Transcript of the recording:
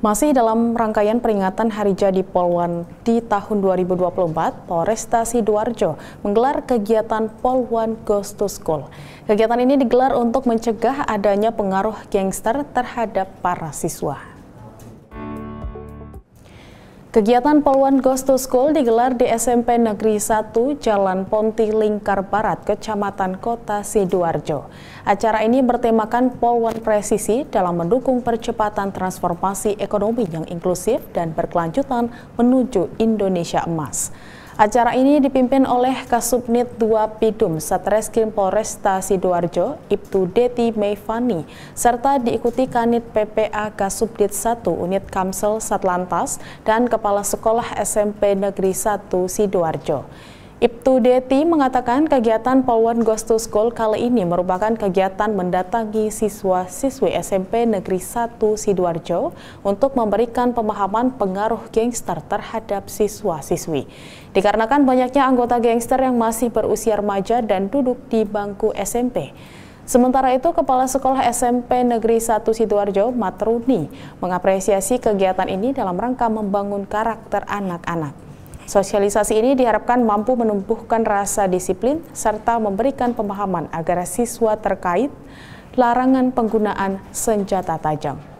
Masih dalam rangkaian peringatan Hari Jadi Polwan di tahun 2024, Polresta Sidoarjo menggelar kegiatan Polwan Goes to School. Kegiatan ini digelar untuk mencegah adanya pengaruh gangster terhadap para siswa. Kegiatan Poluan Ghost to School digelar di SMP Negeri 1 Jalan Ponti Lingkar Barat, Kecamatan Kota Sidoarjo. Acara ini bertemakan Poluan Presisi dalam mendukung percepatan transformasi ekonomi yang inklusif dan berkelanjutan menuju Indonesia Emas. Acara ini dipimpin oleh Kasubnit 2 Pidum Satreskrim Polresta Sidoarjo, Ibtu Deti Meivani, serta diikuti Kanit PPA Kasubdit 1 Unit Kamsel Satlantas dan Kepala Sekolah SMP Negeri 1 Sidoarjo. Ibtu Deti mengatakan kegiatan Polwan Goes to School kali ini merupakan kegiatan mendatangi siswa-siswi SMP Negeri 1 Sidoarjo untuk memberikan pemahaman pengaruh gangster terhadap siswa-siswi. Dikarenakan banyaknya anggota gangster yang masih berusia remaja dan duduk di bangku SMP. Sementara itu, Kepala Sekolah SMP Negeri 1 Sidoarjo, Matruni, mengapresiasi kegiatan ini dalam rangka membangun karakter anak-anak. Sosialisasi ini diharapkan mampu menumbuhkan rasa disiplin serta memberikan pemahaman agar siswa terkait larangan penggunaan senjata tajam.